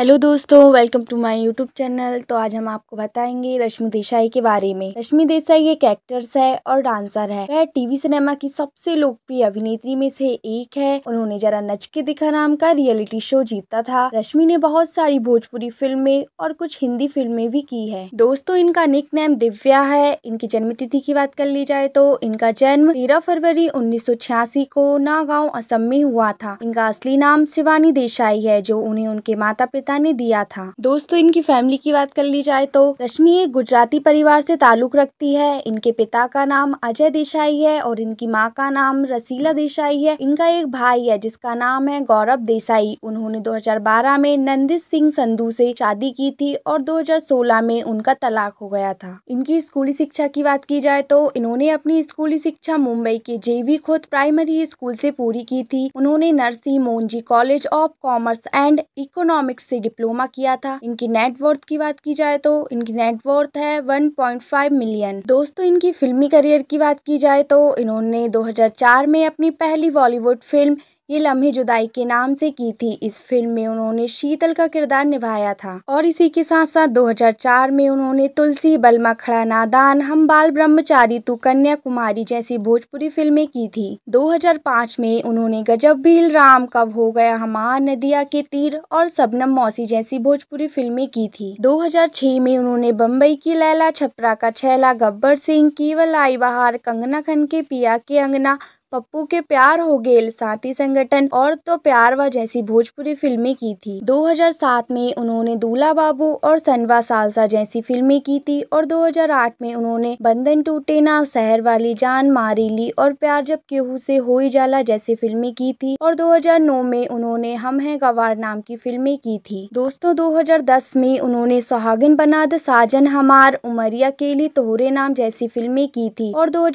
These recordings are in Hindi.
हेलो दोस्तों welcome to my YouTube channel तो आज हम आपको बताएंगे रश्मि देसाई के बारे में रश्मि देसाई एक एक्ट्रेस है और डांसर है वह टीवी सिनेमा की सबसे लोकप्रिय अभिनेत्री में से एक है उन्होंने जरा नच के दिखा नाम का रियलिटी शो जीता था रश्मि ने बहुत सारी भोजपुरी फिल्में और कुछ हिंदी फिल्में भी की है दोस्तों इनका निक दिव्या है इनकी जन्म तिथि की बात कर ली जाए तो इनका जन्म तेरह फरवरी उन्नीस को नागाव असम में हुआ था इनका असली नाम शिवानी देसाई है जो उन्हें उनके माता पिता पिता ने दिया था दोस्तों इनकी फैमिली की बात कर ली जाए तो रश्मि एक गुजराती परिवार से ताल्लुक रखती है इनके पिता का नाम अजय देसाई है और इनकी माँ का नाम रसीला देसाई है इनका एक भाई है जिसका नाम है गौरव देसाई उन्होंने दो में नंदित सिंह संधू से शादी की थी और दो में उनका तलाक हो गया था इनकी स्कूली शिक्षा की बात की जाए तो इन्होंने अपनी स्कूली शिक्षा मुंबई के जेवी खुद प्राइमरी स्कूल से पूरी की थी उन्होंने Narsee Monjee college of commerce and economics से डिप्लोमा किया था इनकी नेटवर्थ की बात की जाए तो इनकी नेटवर्थ है 1.5 मिलियन दोस्तों इनकी फिल्मी करियर की बात की जाए तो इन्होंने 2004 में अपनी पहली बॉलीवुड फिल्म ये लम्हे जुदाई के नाम से की थी इस फिल्म में उन्होंने शीतल का किरदार निभाया था और इसी के साथ साथ 2004 में उन्होंने तुलसी बलमा खड़ा नादान हम बाल ब्रह्मचारी तू कन्या कुमारी जैसी भोजपुरी फिल्में की थी 2005 में उन्होंने गजब भील राम कब हो गया हमार नदिया के तीर और सबनम मौसी जैसी भोजपुरी फिल्में की थी दो में उन्होंने बम्बई की लैला छपरा का छैला गब्बर सिंह केवल आई बहार कंगना खन के पिया के अंगना पप्पू के प्यार हो गेल साथी संगठन और तो प्यार व जैसी भोजपुरी फिल्में की थी 2007 में उन्होंने दूल्हा बाबू और सनवा सालसा जैसी फिल्में की थी और 2008 में उन्होंने बंधन टूटे ना शहर वाली जान मारी ली और प्यार जब केहू से हो जाला जैसी फिल्में की थी और 2009 में उन्होंने हम है गवार नाम की फिल्में की थी दोस्तों दो में उन्होंने सुहागिन बनाद साजन हमार उमरिया केली तोहरे नाम जैसी फिल्में की थी और दो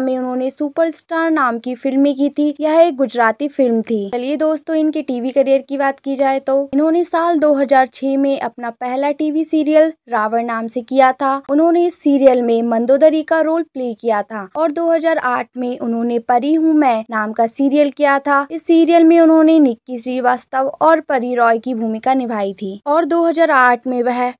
में उन्होंने सुपर नाम नाम की फिल्में की थी यह एक गुजराती फिल्म थी चलिए दोस्तों इनके टीवी करियर की बात की जाए तो इन्होंने साल 2006 में अपना पहला टीवी सीरियल रावण नाम से किया था उन्होंने इस सीरियल में मंदोदरी का रोल प्ले किया था और 2008 में उन्होंने परी हूँ मैं नाम का सीरियल किया था इस सीरियल में उन्होंने निक्की श्रीवास्तव और परी रॉय की भूमिका निभाई थी और दो में वह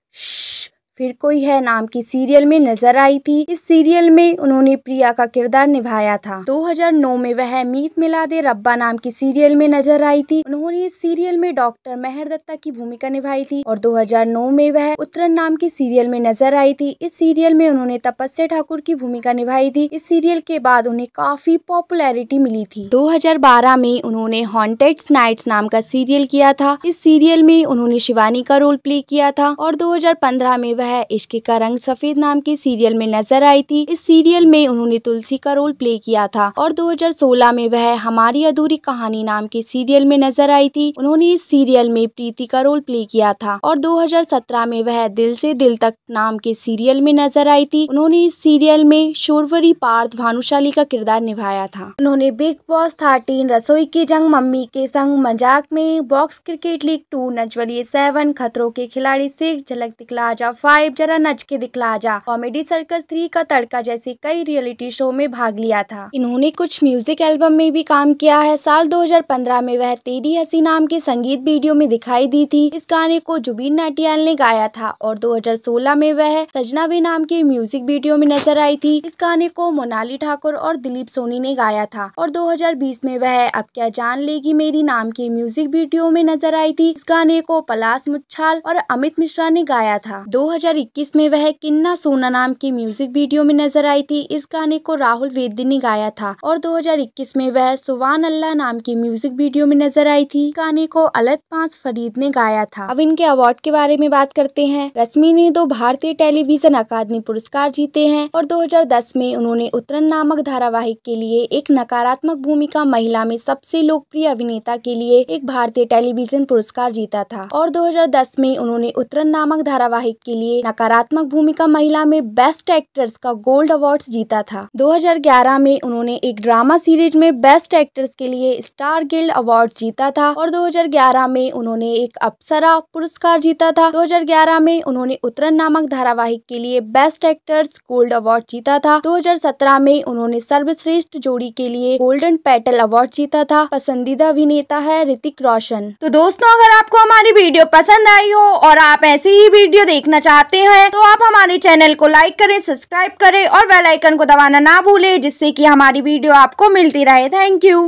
फिर कोई है नाम की सीरियल में नजर आई थी इस सीरियल में उन्होंने प्रिया का किरदार निभाया था 2009 में वह मीत मिला दे रब्बा नाम की सीरियल में नजर आई थी उन्होंने इस सीरियल में डॉक्टर मेहर दत्ता की भूमिका निभाई थी और 2009 में वह उत्तरन नाम की सीरियल में नजर आई थी इस सीरियल में उन्होंने तपस्या ठाकुर की भूमिका निभाई थी इस सीरियल के बाद उन्हें काफी पॉपुलरिटी मिली थी दो में उन्होंने हॉन्टेड नाइट्स नाम का सीरियल किया था इस सीरियल में उन्होंने शिवानी का रोल प्ले किया था और दो में वह है इश्क का रंग सफेद नाम के सीरियल में नजर आई थी इस सीरियल में उन्होंने तुलसी का रोल प्ले किया था और 2016 में वह हमारी अधूरी कहानी नाम के सीरियल में नजर आई थी उन्होंने इस सीरियल में प्रीति का रोल प्ले किया था और 2017 में वह दिल से दिल तक नाम के सीरियल में नजर आई थी उन्होंने इस सीरियल में शोरवरी पार्थ भानुशाली का किरदार निभाया था उन्होंने बिग बॉस थर्टीन रसोई की जंग मम्मी के संग मजाक में बॉक्स क्रिकेट लीग टू नजवली सेवन खतरों के खिलाड़ी सिख झलक दिखला जा वाइब जरा नच के दिखला जा कॉमेडी सर्कस थ्री का तड़का जैसी कई रियलिटी शो में भाग लिया था इन्होंने कुछ म्यूजिक एल्बम में भी काम किया है साल 2015 में वह तेरी हसी नाम के संगीत वीडियो में दिखाई दी थी इस गाने को जुबीन नाटियाल ने गाया था और 2016 में वह सजना भी नाम के म्यूजिक वीडियो में नजर आई थी इस गाने को मोनाली ठाकुर और दिलीप सोनी ने गाया था और 2020 में वह अब क्या जान लेगी मेरी नाम की म्यूजिक वीडियो में नजर आई थी इस गाने को पलाश मुच्छाल और अमित मिश्रा ने गाया था दो 2021 में वह किन्ना सोना नाम की म्यूजिक वीडियो में नजर आई थी इस गाने को राहुल वेदी ने गाया था और 2021 में वह सुवान अल्लाह नाम की म्यूजिक वीडियो में नजर आई थी गाने को अलग पांच फरीद ने गाया था अब इनके अवार्ड के बारे में बात करते हैं रश्मि ने दो भारतीय टेलीविजन अकादमी पुरस्कार जीते है और दो में उन्होंने उत्तरन नामक धारावाहिक के लिए एक नकारात्मक भूमिका महिला में सबसे लोकप्रिय अभिनेता के लिए एक भारतीय टेलीविजन पुरस्कार जीता था और 2010 में उन्होंने उत्तरन नामक धारावाहिक के लिए नकारात्मक भूमिका महिला में बेस्ट एक्ट्रेस का गोल्ड अवार्ड जीता था 2011 में उन्होंने एक ड्रामा सीरीज में बेस्ट एक्ट्रेस के लिए स्टार गिल्ड अवार्ड जीता था और 2011 में उन्होंने एक अप्सरा पुरस्कार जीता था 2011 में उन्होंने उत्तरन नामक धारावाहिक के लिए बेस्ट एक्टर्स गोल्ड अवार्ड जीता था 2017 में उन्होंने सर्वश्रेष्ठ जोड़ी के लिए गोल्डन पैटल अवार्ड जीता था पसंदीदा अभिनेता है ऋतिक रोशन तो दोस्तों अगर आपको हमारी वीडियो पसंद आई हो और आप ऐसी ही वीडियो देखना चाहते चाहते हैं तो आप हमारे चैनल को लाइक करें सब्सक्राइब करें और बेलाइकन को दबाना ना भूलें जिससे की हमारी वीडियो आपको मिलती रहे थैंक यू